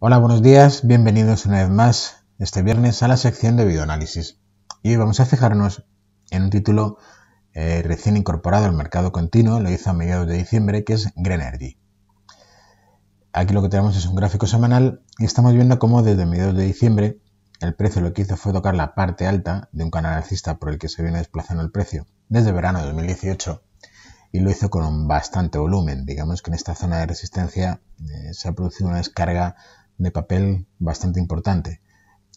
Hola, buenos días, bienvenidos una vez más este viernes a la sección de videoanálisis. Y hoy vamos a fijarnos en un título eh, recién incorporado al mercado continuo, lo hizo a mediados de diciembre, que es Greenergy. Aquí lo que tenemos es un gráfico semanal y estamos viendo cómo desde mediados de diciembre el precio lo que hizo fue tocar la parte alta de un canal alcista por el que se viene desplazando el precio desde verano de 2018 y lo hizo con bastante volumen. Digamos que en esta zona de resistencia eh, se ha producido una descarga de papel bastante importante.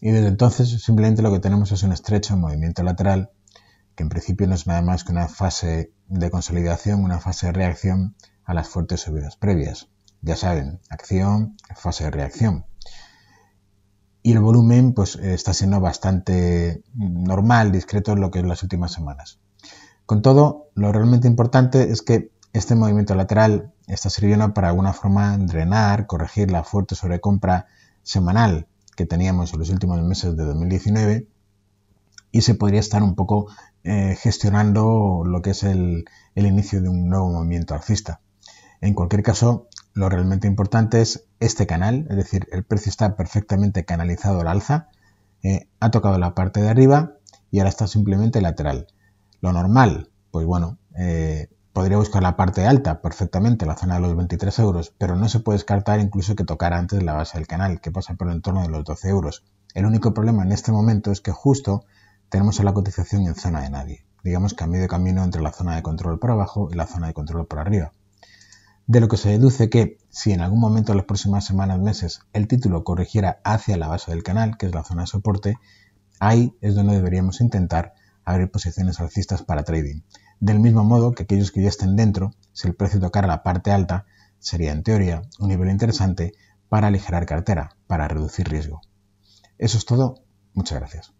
Y desde entonces simplemente lo que tenemos es un estrecho movimiento lateral, que en principio no es nada más que una fase de consolidación, una fase de reacción a las fuertes subidas previas. Ya saben, acción, fase de reacción. Y el volumen pues, está siendo bastante normal, discreto en lo que es las últimas semanas. Con todo, lo realmente importante es que este movimiento lateral está sirviendo para alguna forma drenar, corregir la fuerte sobrecompra semanal que teníamos en los últimos meses de 2019 y se podría estar un poco eh, gestionando lo que es el, inicio de un nuevo movimiento alcista. En cualquier caso, lo realmente importante es este canal, es decir, el precio está perfectamente canalizado al alza, eh, ha tocado la parte de arriba y ahora está simplemente lateral. Lo normal, pues bueno, eh, Podría buscar la parte alta, perfectamente, la zona de los 23 euros, pero no se puede descartar incluso que tocar antes la base del canal, que pasa por el entorno de los 12 euros. El único problema en este momento es que justo tenemos la cotización en zona de nadie. Digamos que a medio camino entre la zona de control por abajo y la zona de control por arriba. De lo que se deduce que, si en algún momento en las próximas semanas, meses, el título corrigiera hacia la base del canal, que es la zona de soporte, ahí es donde deberíamos intentar abrir posiciones alcistas para trading. Del mismo modo que aquellos que ya estén dentro, si el precio tocara la parte alta, sería en teoría un nivel interesante para aligerar cartera, para reducir riesgo. Eso es todo, muchas gracias.